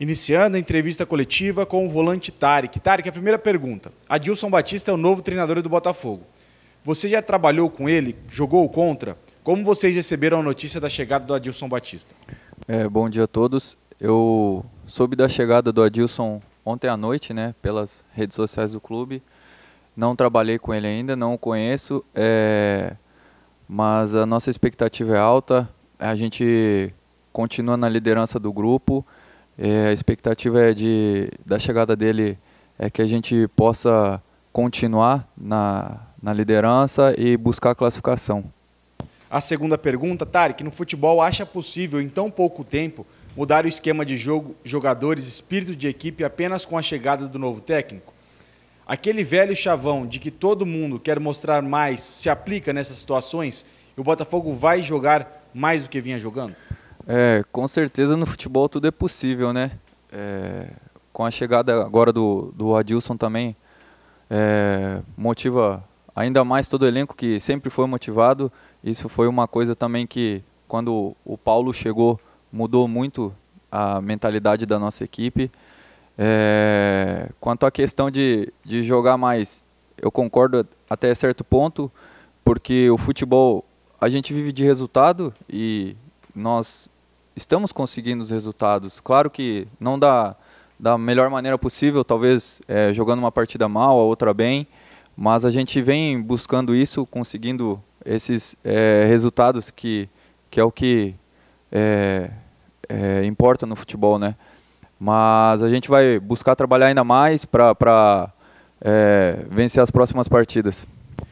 Iniciando a entrevista coletiva com o volante Tarek. Tarek, a primeira pergunta. Adilson Batista é o novo treinador do Botafogo. Você já trabalhou com ele? Jogou contra? Como vocês receberam a notícia da chegada do Adilson Batista? É, bom dia a todos. Eu soube da chegada do Adilson ontem à noite, né, pelas redes sociais do clube. Não trabalhei com ele ainda, não o conheço, é... mas a nossa expectativa é alta. A gente continua na liderança do grupo. É, a expectativa é de, da chegada dele é que a gente possa continuar na, na liderança e buscar a classificação. A segunda pergunta, Tarek, no futebol acha possível, em tão pouco tempo, mudar o esquema de jogo, jogadores, espírito de equipe apenas com a chegada do novo técnico? Aquele velho chavão de que todo mundo quer mostrar mais se aplica nessas situações e o Botafogo vai jogar mais do que vinha jogando? É, com certeza no futebol tudo é possível, né? É, com a chegada agora do, do Adilson também, é, motiva ainda mais todo o elenco que sempre foi motivado. Isso foi uma coisa também que, quando o Paulo chegou, mudou muito a mentalidade da nossa equipe. É, quanto à questão de, de jogar mais, eu concordo até certo ponto, porque o futebol a gente vive de resultado e nós estamos conseguindo os resultados. Claro que não da, da melhor maneira possível, talvez é, jogando uma partida mal, a outra bem, mas a gente vem buscando isso, conseguindo esses é, resultados que, que é o que é, importa no futebol, né? Mas a gente vai buscar trabalhar ainda mais para é, vencer as próximas partidas.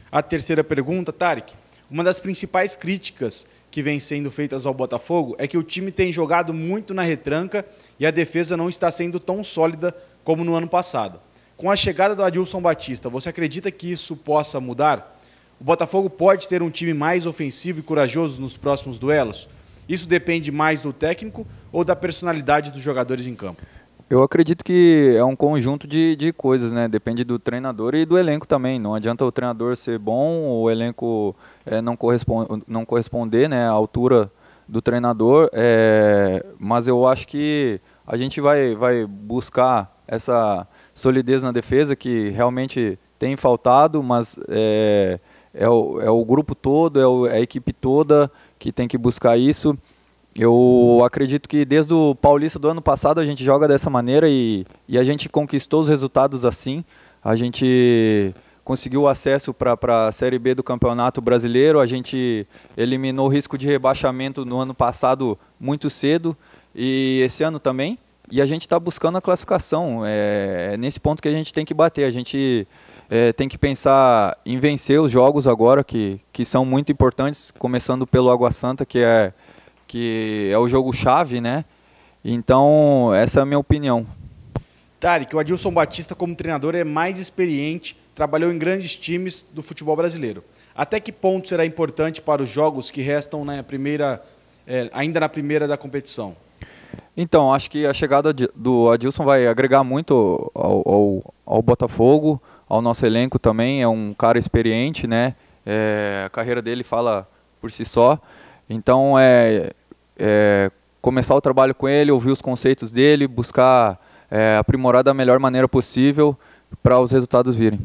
A terceira pergunta, Tarek. Uma das principais críticas que vem sendo feitas ao Botafogo é que o time tem jogado muito na retranca e a defesa não está sendo tão sólida como no ano passado. Com a chegada do Adilson Batista, você acredita que isso possa mudar? O Botafogo pode ter um time mais ofensivo e corajoso nos próximos duelos? Isso depende mais do técnico ou da personalidade dos jogadores em campo? Eu acredito que é um conjunto de, de coisas, né? Depende do treinador e do elenco também. Não adianta o treinador ser bom, o elenco é, não, correspond, não corresponder né, à altura do treinador. É, mas eu acho que a gente vai, vai buscar essa solidez na defesa que realmente tem faltado, mas é, é, o, é o grupo todo, é, o, é a equipe toda que tem que buscar isso. Eu acredito que desde o Paulista do ano passado a gente joga dessa maneira e, e a gente conquistou os resultados assim. A gente conseguiu acesso para a Série B do Campeonato Brasileiro, a gente eliminou o risco de rebaixamento no ano passado muito cedo e esse ano também. E a gente está buscando a classificação. É, é nesse ponto que a gente tem que bater. A gente é, tem que pensar em vencer os jogos agora, que, que são muito importantes, começando pelo Água Santa, que é que é o jogo-chave, né? Então, essa é a minha opinião. Tarek, o Adilson Batista, como treinador, é mais experiente, trabalhou em grandes times do futebol brasileiro. Até que ponto será importante para os jogos que restam na primeira, é, ainda na primeira da competição? Então, acho que a chegada do Adilson vai agregar muito ao, ao, ao Botafogo, ao nosso elenco também. É um cara experiente, né? É, a carreira dele fala por si só. Então, é, é, começar o trabalho com ele, ouvir os conceitos dele, buscar é, aprimorar da melhor maneira possível para os resultados virem.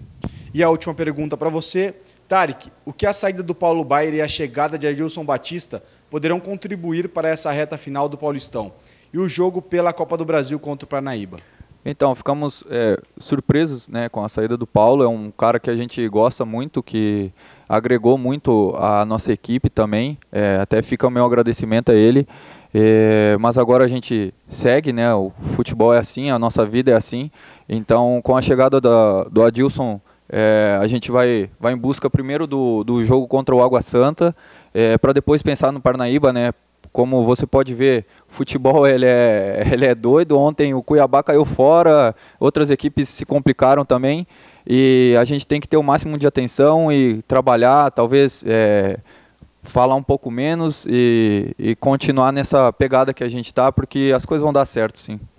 E a última pergunta para você, Tarek, o que a saída do Paulo Baier e a chegada de Adilson Batista poderão contribuir para essa reta final do Paulistão e o jogo pela Copa do Brasil contra o Parnaíba? Então, ficamos é, surpresos né, com a saída do Paulo. É um cara que a gente gosta muito, que agregou muito à nossa equipe também. É, até fica o meu agradecimento a ele. É, mas agora a gente segue, né? O futebol é assim, a nossa vida é assim. Então, com a chegada da, do Adilson, é, a gente vai, vai em busca primeiro do, do jogo contra o Água Santa, é, para depois pensar no Parnaíba, né? como você pode ver, futebol ele é, ele é doido. Ontem o Cuiabá caiu fora, outras equipes se complicaram também. E a gente tem que ter o máximo de atenção e trabalhar, talvez é, falar um pouco menos e, e continuar nessa pegada que a gente está, porque as coisas vão dar certo, sim.